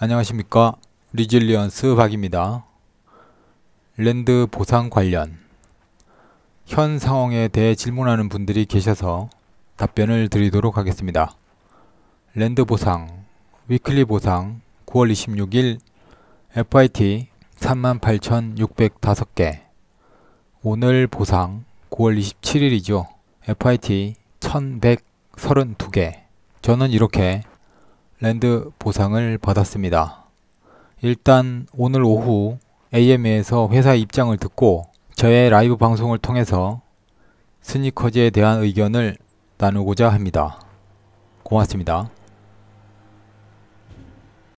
안녕하십니까 리질리언스 박입니다. 랜드 보상 관련 현 상황에 대해 질문하는 분들이 계셔서 답변을 드리도록 하겠습니다. 랜드 보상, 위클리 보상 9월 26일 FIT 38,605개 오늘 보상 9월 27일이죠. FIT 1132개 저는 이렇게 랜드 보상을 받았습니다. 일단 오늘 오후 AM에서 회사 입장을 듣고 저의 라이브 방송을 통해서 스니커즈에 대한 의견을 나누고자 합니다. 고맙습니다.